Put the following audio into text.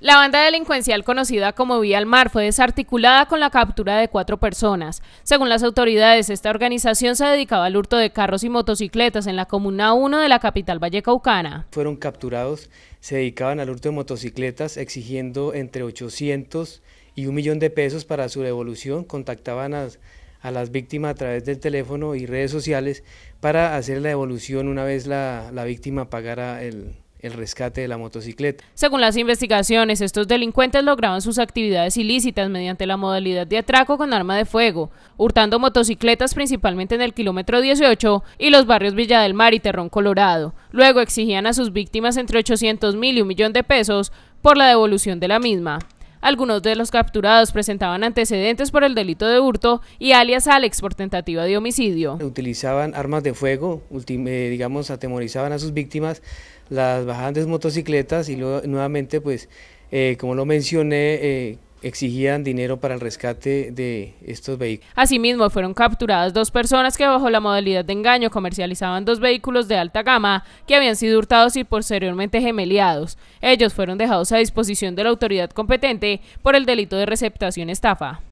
La banda delincuencial conocida como Vía al Mar fue desarticulada con la captura de cuatro personas. Según las autoridades, esta organización se dedicaba al hurto de carros y motocicletas en la Comuna 1 de la capital vallecaucana. Fueron capturados, se dedicaban al hurto de motocicletas exigiendo entre 800 y un millón de pesos para su devolución. Contactaban a, las víctimas a través del teléfono y redes sociales para hacer la devolución una vez la víctima pagara el, el rescate de la motocicleta. Según las investigaciones, estos delincuentes lograban sus actividades ilícitas mediante la modalidad de atraco con arma de fuego, hurtando motocicletas principalmente en el kilómetro 18 y los barrios Villa del Mar y Terrón Colorado. Luego exigían a sus víctimas entre 800 mil y un millón de pesos por la devolución de la misma. Algunos de los capturados presentaban antecedentes por el delito de hurto y alias Alex por tentativa de homicidio. Utilizaban armas de fuego, eh, digamos, atemorizaban a sus víctimas, las bajaban de motocicletas y luego, nuevamente, pues, eh, como lo mencioné, eh, exigían dinero para el rescate de estos vehículos. Asimismo, fueron capturadas dos personas que bajo la modalidad de engaño comercializaban dos vehículos de alta gama que habían sido hurtados y posteriormente gemeliados. Ellos fueron dejados a disposición de la autoridad competente por el delito de receptación estafa.